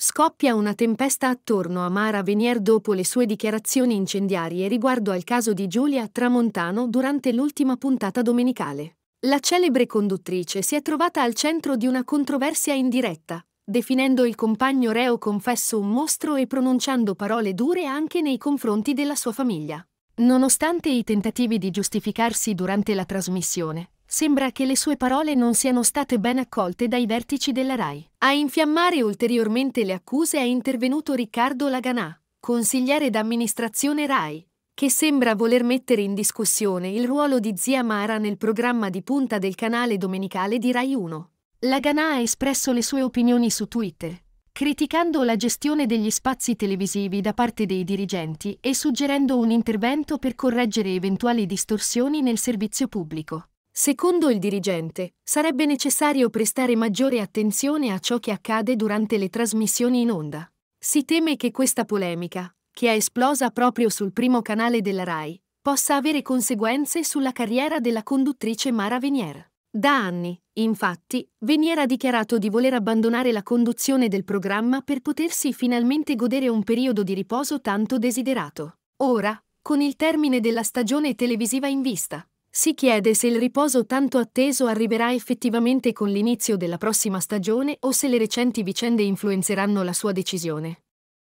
Scoppia una tempesta attorno a Mara Venier dopo le sue dichiarazioni incendiarie riguardo al caso di Giulia Tramontano durante l'ultima puntata domenicale. La celebre conduttrice si è trovata al centro di una controversia in diretta, definendo il compagno reo confesso un mostro e pronunciando parole dure anche nei confronti della sua famiglia. Nonostante i tentativi di giustificarsi durante la trasmissione, Sembra che le sue parole non siano state ben accolte dai vertici della RAI. A infiammare ulteriormente le accuse è intervenuto Riccardo Laganà, consigliere d'amministrazione RAI, che sembra voler mettere in discussione il ruolo di zia Mara nel programma di punta del canale domenicale di RAI 1. Laganà ha espresso le sue opinioni su Twitter, criticando la gestione degli spazi televisivi da parte dei dirigenti e suggerendo un intervento per correggere eventuali distorsioni nel servizio pubblico. Secondo il dirigente, sarebbe necessario prestare maggiore attenzione a ciò che accade durante le trasmissioni in onda. Si teme che questa polemica, che è esplosa proprio sul primo canale della RAI, possa avere conseguenze sulla carriera della conduttrice Mara Venier. Da anni, infatti, Venier ha dichiarato di voler abbandonare la conduzione del programma per potersi finalmente godere un periodo di riposo tanto desiderato. Ora, con il termine della stagione televisiva in vista, si chiede se il riposo tanto atteso arriverà effettivamente con l'inizio della prossima stagione o se le recenti vicende influenzeranno la sua decisione.